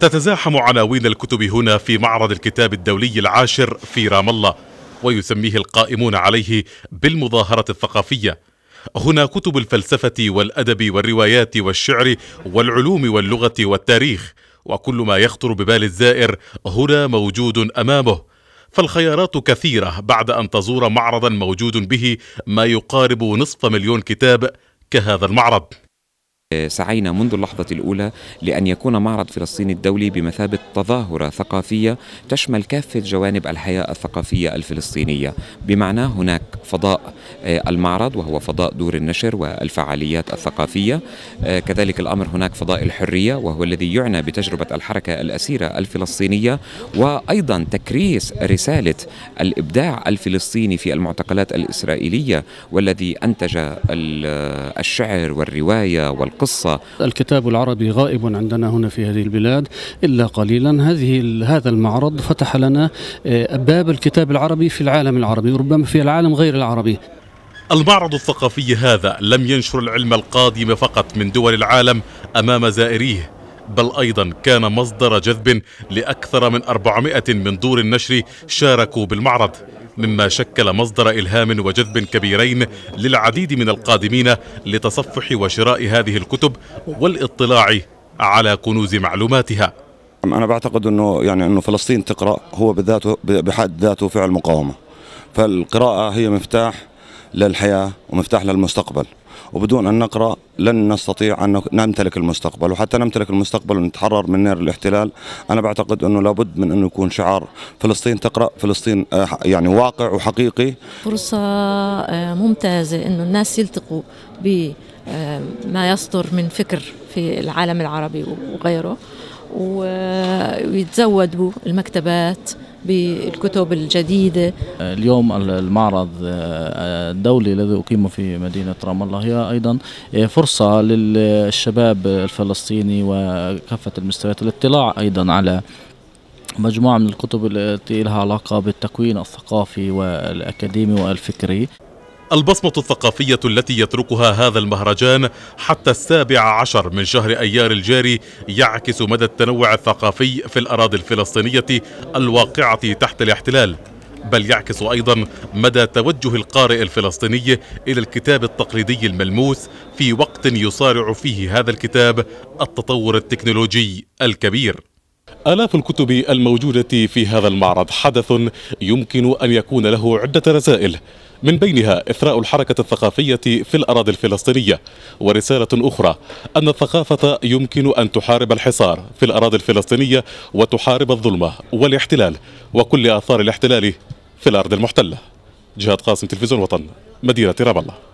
تتزاحم عناوين الكتب هنا في معرض الكتاب الدولي العاشر في رام الله ويسميه القائمون عليه بالمظاهرة الثقافية هنا كتب الفلسفة والأدب والروايات والشعر والعلوم واللغة والتاريخ وكل ما يخطر ببال الزائر هنا موجود أمامه فالخيارات كثيرة بعد أن تزور معرضا موجود به ما يقارب نصف مليون كتاب كهذا المعرض سعينا منذ اللحظة الأولى لأن يكون معرض فلسطين الدولي بمثابة تظاهرة ثقافية تشمل كافة جوانب الحياة الثقافية الفلسطينية بمعنى هناك فضاء آه، المعرض وهو فضاء دور النشر والفعاليات الثقافية آه، كذلك الأمر هناك فضاء الحرية وهو الذي يعنى بتجربة الحركة الأسيرة الفلسطينية وأيضا تكريس رسالة الإبداع الفلسطيني في المعتقلات الإسرائيلية والذي أنتج آه، الشعر والرواية والقصة القصة الكتاب العربي غائب عندنا هنا في هذه البلاد إلا قليلا هذه هذا المعرض فتح لنا آه، باب الكتاب العربي في العالم العربي وربما في العالم غير العربي المعرض الثقافي هذا لم ينشر العلم القادم فقط من دول العالم أمام زائريه بل أيضا كان مصدر جذب لأكثر من 400 من دور النشر شاركوا بالمعرض مما شكل مصدر إلهام وجذب كبيرين للعديد من القادمين لتصفح وشراء هذه الكتب والاطلاع على كنوز معلوماتها أنا بعتقد أنه يعني أنه فلسطين تقرأ هو بذاته بحد ذاته فعل مقاومة فالقراءة هي مفتاح للحياة ومفتاح للمستقبل وبدون أن نقرأ لن نستطيع أن نمتلك المستقبل وحتى نمتلك المستقبل ونتحرر من نير الاحتلال أنا بعتقد أنه لابد من أنه يكون شعار فلسطين تقرأ فلسطين آه، يعني واقع وحقيقي فرصة آه، ممتازة أنه الناس يلتقوا بما آه، يصدر من فكر في العالم العربي وغيره ويتزودوا المكتبات بالكتب الجديدة اليوم المعرض آه، الدولي الذي أقيم في مدينة رام الله هي أيضا آه، فرصة للشباب الفلسطيني وكافة المستويات الاطلاع أيضا على مجموعة من الكتب التي لها علاقة بالتكوين الثقافي والأكاديمي والفكري البصمة الثقافية التي يتركها هذا المهرجان حتى السابع عشر من شهر أيار الجاري يعكس مدى التنوع الثقافي في الأراضي الفلسطينية الواقعة تحت الاحتلال بل يعكس أيضا مدى توجه القارئ الفلسطيني إلى الكتاب التقليدي الملموس في وقت يصارع فيه هذا الكتاب التطور التكنولوجي الكبير آلاف الكتب الموجودة في هذا المعرض حدث يمكن أن يكون له عدة رسائل من بينها إثراء الحركة الثقافية في الأراضي الفلسطينية ورسالة أخرى أن الثقافة يمكن أن تحارب الحصار في الأراضي الفلسطينية وتحارب الظلمة والاحتلال وكل آثار الاحتلال في الأرض المحتلة جهاد قاسم تلفزيون وطن مدينة رام الله